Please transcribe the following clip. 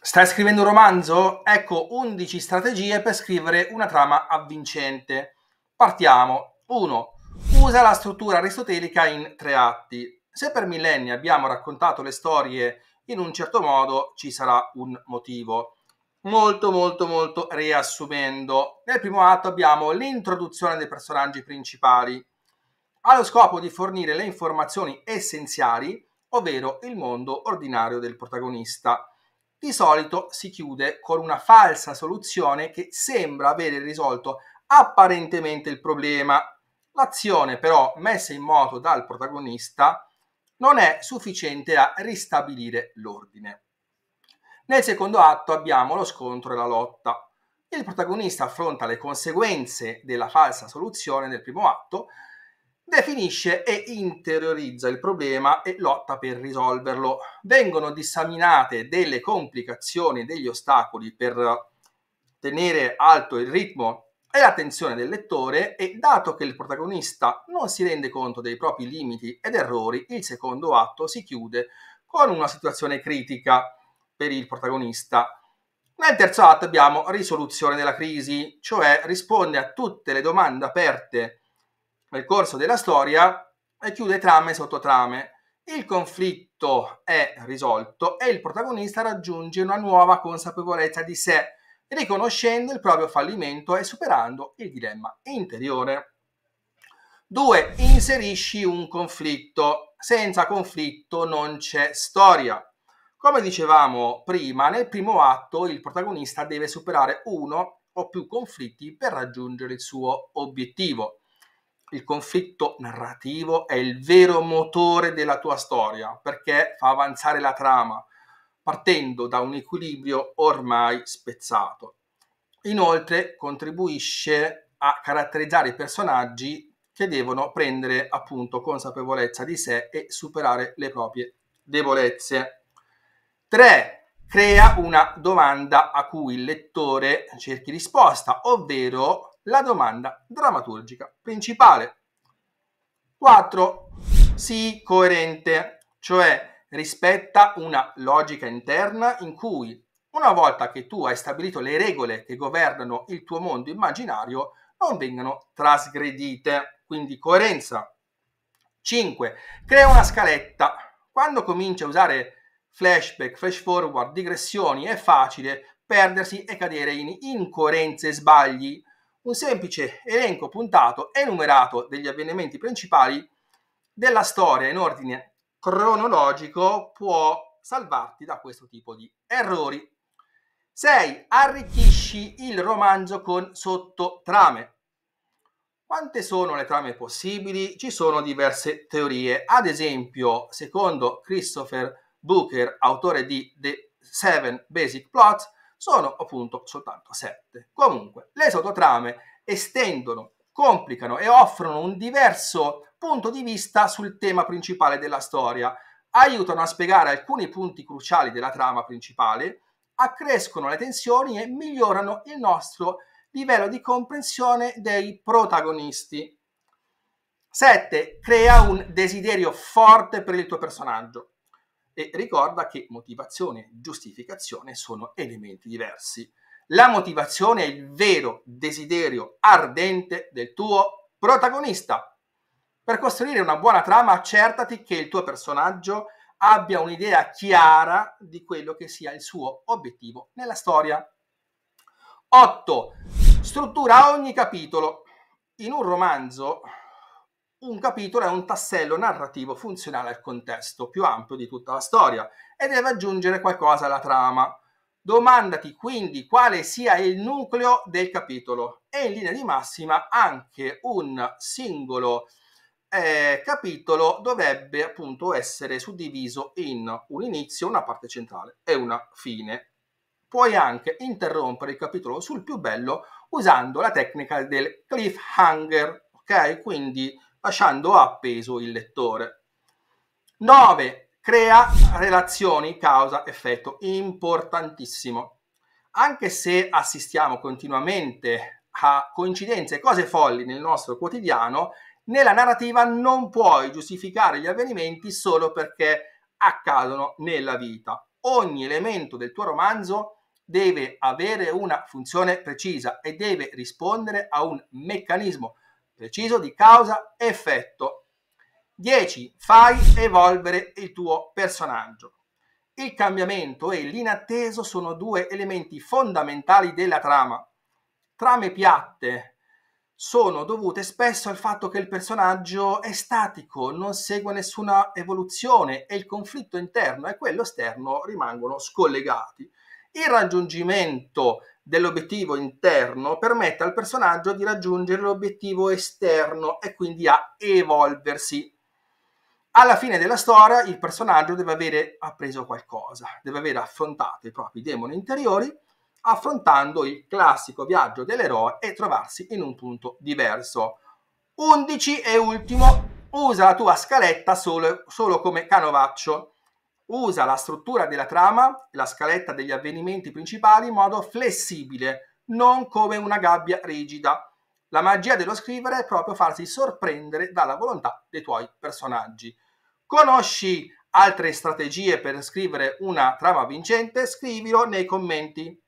Stai scrivendo un romanzo? Ecco 11 strategie per scrivere una trama avvincente. Partiamo. 1. Usa la struttura aristotelica in tre atti. Se per millenni abbiamo raccontato le storie in un certo modo, ci sarà un motivo. Molto, molto, molto riassumendo. Nel primo atto abbiamo l'introduzione dei personaggi principali, allo scopo di fornire le informazioni essenziali, ovvero il mondo ordinario del protagonista di solito si chiude con una falsa soluzione che sembra avere risolto apparentemente il problema. L'azione però messa in moto dal protagonista non è sufficiente a ristabilire l'ordine. Nel secondo atto abbiamo lo scontro e la lotta. Il protagonista affronta le conseguenze della falsa soluzione nel primo atto, definisce e interiorizza il problema e lotta per risolverlo. Vengono disseminate delle complicazioni, degli ostacoli per tenere alto il ritmo e l'attenzione del lettore e dato che il protagonista non si rende conto dei propri limiti ed errori, il secondo atto si chiude con una situazione critica per il protagonista. Nel terzo atto abbiamo risoluzione della crisi, cioè risponde a tutte le domande aperte nel corso della storia e eh, chiude trame sotto trame. Il conflitto è risolto e il protagonista raggiunge una nuova consapevolezza di sé, riconoscendo il proprio fallimento e superando il dilemma interiore. 2. Inserisci un conflitto. Senza conflitto non c'è storia. Come dicevamo prima, nel primo atto il protagonista deve superare uno o più conflitti per raggiungere il suo obiettivo il conflitto narrativo è il vero motore della tua storia perché fa avanzare la trama partendo da un equilibrio ormai spezzato. Inoltre contribuisce a caratterizzare i personaggi che devono prendere appunto consapevolezza di sé e superare le proprie debolezze. 3. Crea una domanda a cui il lettore cerchi risposta, ovvero la domanda drammaturgica principale. 4. Sii coerente, cioè rispetta una logica interna in cui una volta che tu hai stabilito le regole che governano il tuo mondo immaginario, non vengano trasgredite, quindi coerenza. 5. Crea una scaletta. Quando cominci a usare flashback, flash forward, digressioni, è facile perdersi e cadere in incoerenze e sbagli un semplice elenco puntato e numerato degli avvenimenti principali della storia in ordine cronologico può salvarti da questo tipo di errori. 6. Arricchisci il romanzo con sottotrame. Quante sono le trame possibili? Ci sono diverse teorie. Ad esempio, secondo Christopher Booker, autore di The Seven Basic Plots, sono appunto soltanto sette. Comunque, le sottotrame estendono, complicano e offrono un diverso punto di vista sul tema principale della storia, aiutano a spiegare alcuni punti cruciali della trama principale, accrescono le tensioni e migliorano il nostro livello di comprensione dei protagonisti. 7. Crea un desiderio forte per il tuo personaggio e ricorda che motivazione e giustificazione sono elementi diversi. La motivazione è il vero desiderio ardente del tuo protagonista. Per costruire una buona trama, accertati che il tuo personaggio abbia un'idea chiara di quello che sia il suo obiettivo nella storia. 8. Struttura ogni capitolo. In un romanzo un capitolo è un tassello narrativo funzionale al contesto più ampio di tutta la storia e deve aggiungere qualcosa alla trama. Domandati quindi quale sia il nucleo del capitolo e in linea di massima anche un singolo eh, capitolo dovrebbe appunto essere suddiviso in un inizio, una parte centrale e una fine. Puoi anche interrompere il capitolo sul più bello usando la tecnica del cliffhanger, ok? Quindi lasciando appeso il lettore. 9. Crea relazioni causa-effetto, importantissimo. Anche se assistiamo continuamente a coincidenze e cose folli nel nostro quotidiano, nella narrativa non puoi giustificare gli avvenimenti solo perché accadono nella vita. Ogni elemento del tuo romanzo deve avere una funzione precisa e deve rispondere a un meccanismo preciso di causa-effetto. 10. Fai evolvere il tuo personaggio. Il cambiamento e l'inatteso sono due elementi fondamentali della trama. Trame piatte sono dovute spesso al fatto che il personaggio è statico, non segue nessuna evoluzione e il conflitto interno e quello esterno rimangono scollegati. Il raggiungimento dell'obiettivo interno permette al personaggio di raggiungere l'obiettivo esterno e quindi a evolversi. Alla fine della storia il personaggio deve avere appreso qualcosa, deve aver affrontato i propri demoni interiori, affrontando il classico viaggio dell'eroe e trovarsi in un punto diverso. 11 e ultimo, usa la tua scaletta solo, solo come canovaccio usa la struttura della trama e la scaletta degli avvenimenti principali in modo flessibile, non come una gabbia rigida. La magia dello scrivere è proprio farsi sorprendere dalla volontà dei tuoi personaggi. Conosci altre strategie per scrivere una trama vincente? Scrivilo nei commenti.